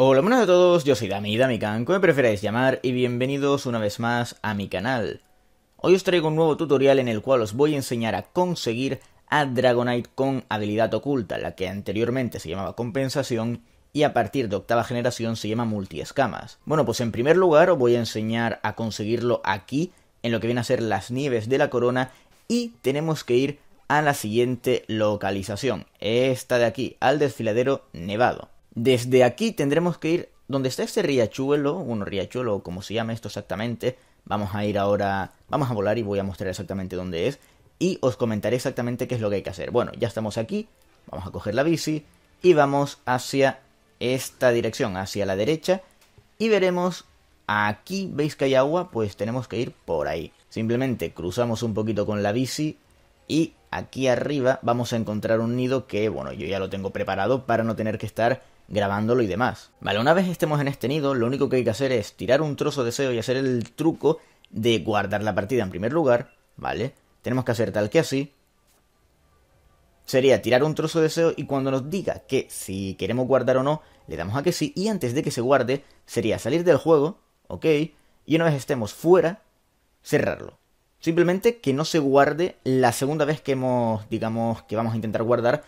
Hola, buenas a todos, yo soy Dami, DamiKan, como me preferáis llamar, y bienvenidos una vez más a mi canal. Hoy os traigo un nuevo tutorial en el cual os voy a enseñar a conseguir a Dragonite con habilidad oculta, la que anteriormente se llamaba compensación y a partir de octava generación se llama multiescamas. Bueno, pues en primer lugar os voy a enseñar a conseguirlo aquí, en lo que viene a ser las nieves de la corona, y tenemos que ir a la siguiente localización, esta de aquí, al desfiladero nevado. Desde aquí tendremos que ir donde está este riachuelo, un riachuelo como se llama esto exactamente. Vamos a ir ahora, vamos a volar y voy a mostrar exactamente dónde es. Y os comentaré exactamente qué es lo que hay que hacer. Bueno, ya estamos aquí, vamos a coger la bici y vamos hacia esta dirección, hacia la derecha. Y veremos, aquí veis que hay agua, pues tenemos que ir por ahí. Simplemente cruzamos un poquito con la bici y aquí arriba vamos a encontrar un nido que, bueno, yo ya lo tengo preparado para no tener que estar grabándolo y demás. Vale, una vez estemos en este nido, lo único que hay que hacer es tirar un trozo de SEO y hacer el truco de guardar la partida en primer lugar, ¿vale? Tenemos que hacer tal que así. Sería tirar un trozo de SEO y cuando nos diga que si queremos guardar o no, le damos a que sí. Y antes de que se guarde, sería salir del juego, ¿ok? Y una vez estemos fuera, cerrarlo. Simplemente que no se guarde la segunda vez que hemos, digamos, que vamos a intentar guardar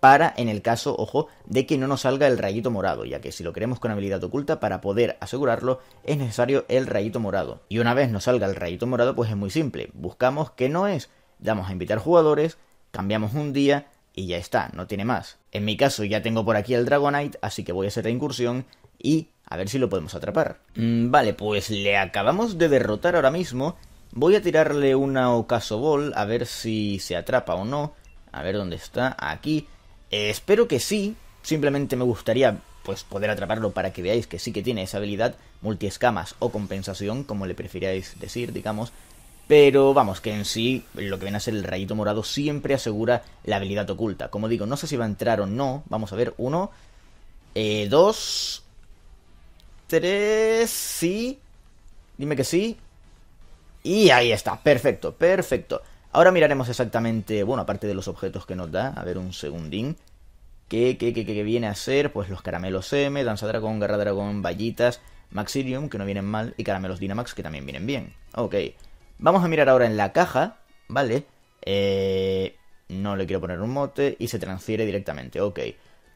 para, en el caso, ojo, de que no nos salga el rayito morado, ya que si lo queremos con habilidad oculta, para poder asegurarlo, es necesario el rayito morado. Y una vez nos salga el rayito morado, pues es muy simple. Buscamos que no es, damos a invitar jugadores, cambiamos un día y ya está, no tiene más. En mi caso ya tengo por aquí el Dragonite, así que voy a hacer la incursión y a ver si lo podemos atrapar. Mm, vale, pues le acabamos de derrotar ahora mismo Voy a tirarle una ocaso ball a ver si se atrapa o no. A ver dónde está. Aquí. Eh, espero que sí. Simplemente me gustaría pues poder atraparlo para que veáis que sí que tiene esa habilidad multiescamas o compensación, como le prefiráis decir, digamos. Pero vamos, que en sí lo que viene a ser el rayito morado siempre asegura la habilidad oculta. Como digo, no sé si va a entrar o no. Vamos a ver, uno, eh, dos, tres, sí. Dime que sí. Y ahí está, perfecto, perfecto. Ahora miraremos exactamente, bueno, aparte de los objetos que nos da, a ver un segundín. ¿Qué, qué, qué, qué viene a ser? Pues los caramelos M, Danza Dragón, Garra Dragón, Vallitas, Maxirium, que no vienen mal, y caramelos Dynamax, que también vienen bien. Ok, vamos a mirar ahora en la caja, ¿vale? Eh, no le quiero poner un mote y se transfiere directamente, ok.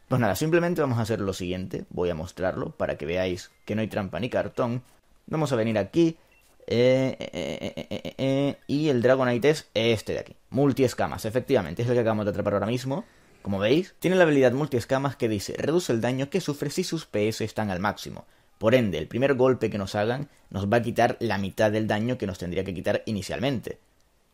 Pues nada, simplemente vamos a hacer lo siguiente, voy a mostrarlo para que veáis que no hay trampa ni cartón. Vamos a venir aquí eh, eh, eh, y el Dragonite es este de aquí. Multiescamas, efectivamente, es el que acabamos de atrapar ahora mismo. Como veis, tiene la habilidad multiescamas que dice reduce el daño que sufre si sus PS están al máximo. Por ende, el primer golpe que nos hagan nos va a quitar la mitad del daño que nos tendría que quitar inicialmente.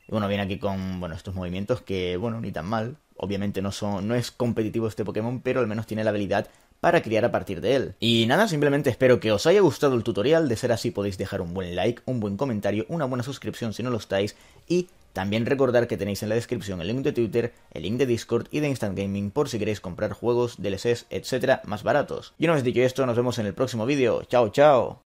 Y bueno, viene aquí con bueno, estos movimientos que, bueno, ni tan mal. Obviamente no, son, no es competitivo este Pokémon, pero al menos tiene la habilidad para criar a partir de él. Y nada, simplemente espero que os haya gustado el tutorial, de ser así podéis dejar un buen like, un buen comentario, una buena suscripción si no lo estáis y también recordar que tenéis en la descripción el link de Twitter, el link de Discord y de Instant Gaming por si queréis comprar juegos, DLCs, etcétera, más baratos. Y una vez dicho esto, nos vemos en el próximo vídeo. ¡Chao, chao!